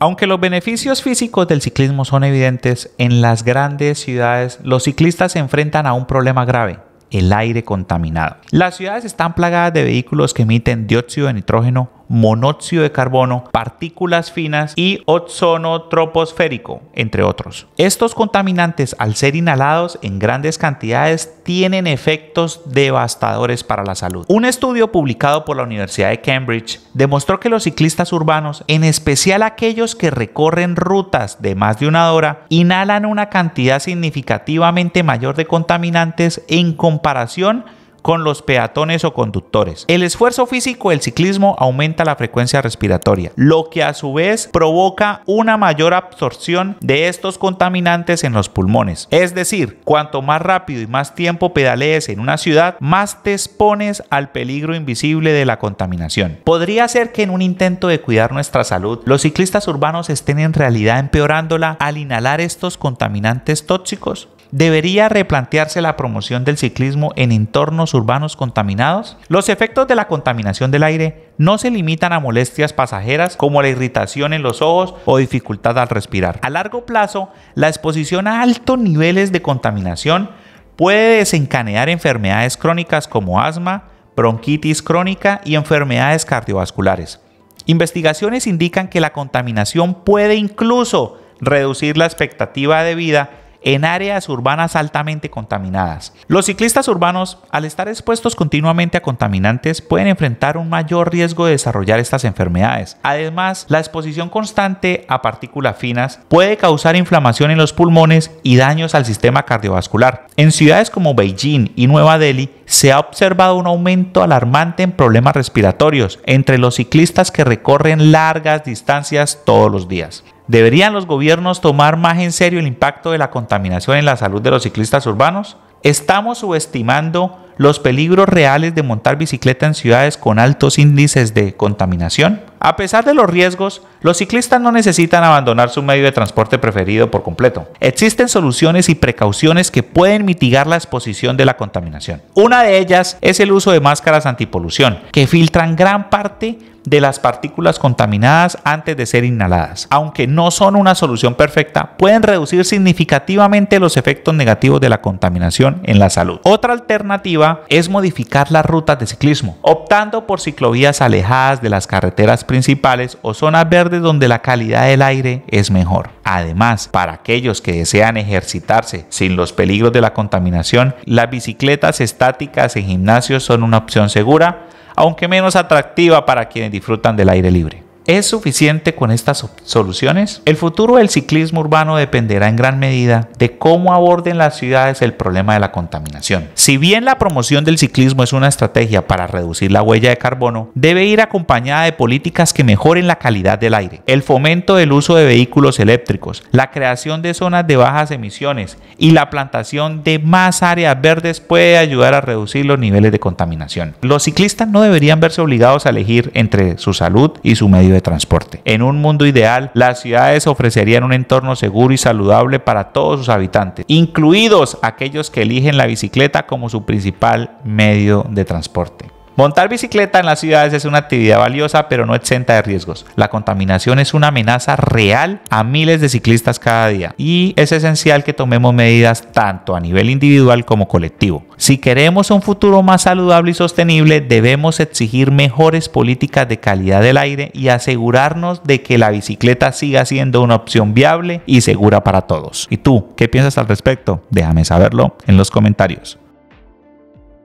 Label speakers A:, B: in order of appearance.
A: Aunque los beneficios físicos del ciclismo son evidentes, en las grandes ciudades los ciclistas se enfrentan a un problema grave, el aire contaminado. Las ciudades están plagadas de vehículos que emiten dióxido de nitrógeno monóxido de carbono, partículas finas y ozono troposférico, entre otros. Estos contaminantes, al ser inhalados en grandes cantidades, tienen efectos devastadores para la salud. Un estudio publicado por la Universidad de Cambridge demostró que los ciclistas urbanos, en especial aquellos que recorren rutas de más de una hora, inhalan una cantidad significativamente mayor de contaminantes en comparación con los peatones o conductores. El esfuerzo físico del ciclismo aumenta la frecuencia respiratoria, lo que a su vez provoca una mayor absorción de estos contaminantes en los pulmones. Es decir, cuanto más rápido y más tiempo pedalees en una ciudad, más te expones al peligro invisible de la contaminación. Podría ser que en un intento de cuidar nuestra salud, los ciclistas urbanos estén en realidad empeorándola al inhalar estos contaminantes tóxicos debería replantearse la promoción del ciclismo en entornos urbanos contaminados? Los efectos de la contaminación del aire no se limitan a molestias pasajeras como la irritación en los ojos o dificultad al respirar. A largo plazo, la exposición a altos niveles de contaminación puede desencadenar enfermedades crónicas como asma, bronquitis crónica y enfermedades cardiovasculares. Investigaciones indican que la contaminación puede incluso reducir la expectativa de vida en áreas urbanas altamente contaminadas. Los ciclistas urbanos, al estar expuestos continuamente a contaminantes, pueden enfrentar un mayor riesgo de desarrollar estas enfermedades. Además, la exposición constante a partículas finas puede causar inflamación en los pulmones y daños al sistema cardiovascular. En ciudades como Beijing y Nueva Delhi, se ha observado un aumento alarmante en problemas respiratorios entre los ciclistas que recorren largas distancias todos los días. ¿Deberían los gobiernos tomar más en serio el impacto de la contaminación en la salud de los ciclistas urbanos? ¿Estamos subestimando los peligros reales de montar bicicleta en ciudades con altos índices de contaminación? A pesar de los riesgos, los ciclistas no necesitan abandonar su medio de transporte preferido por completo. Existen soluciones y precauciones que pueden mitigar la exposición de la contaminación. Una de ellas es el uso de máscaras antipolución, que filtran gran parte de las partículas contaminadas antes de ser inhaladas. Aunque no son una solución perfecta, pueden reducir significativamente los efectos negativos de la contaminación en la salud. Otra alternativa es modificar las rutas de ciclismo, optando por ciclovías alejadas de las carreteras principales o zonas verdes donde la calidad del aire es mejor. Además, para aquellos que desean ejercitarse sin los peligros de la contaminación, las bicicletas estáticas en gimnasios son una opción segura, aunque menos atractiva para quienes disfrutan del aire libre. ¿Es suficiente con estas soluciones? El futuro del ciclismo urbano dependerá en gran medida de cómo aborden las ciudades el problema de la contaminación. Si bien la promoción del ciclismo es una estrategia para reducir la huella de carbono, debe ir acompañada de políticas que mejoren la calidad del aire, el fomento del uso de vehículos eléctricos, la creación de zonas de bajas emisiones y la plantación de más áreas verdes puede ayudar a reducir los niveles de contaminación. Los ciclistas no deberían verse obligados a elegir entre su salud y su medio transporte. En un mundo ideal, las ciudades ofrecerían un entorno seguro y saludable para todos sus habitantes, incluidos aquellos que eligen la bicicleta como su principal medio de transporte. Montar bicicleta en las ciudades es una actividad valiosa, pero no exenta de riesgos. La contaminación es una amenaza real a miles de ciclistas cada día y es esencial que tomemos medidas tanto a nivel individual como colectivo. Si queremos un futuro más saludable y sostenible, debemos exigir mejores políticas de calidad del aire y asegurarnos de que la bicicleta siga siendo una opción viable y segura para todos. ¿Y tú qué piensas al respecto? Déjame saberlo en los comentarios.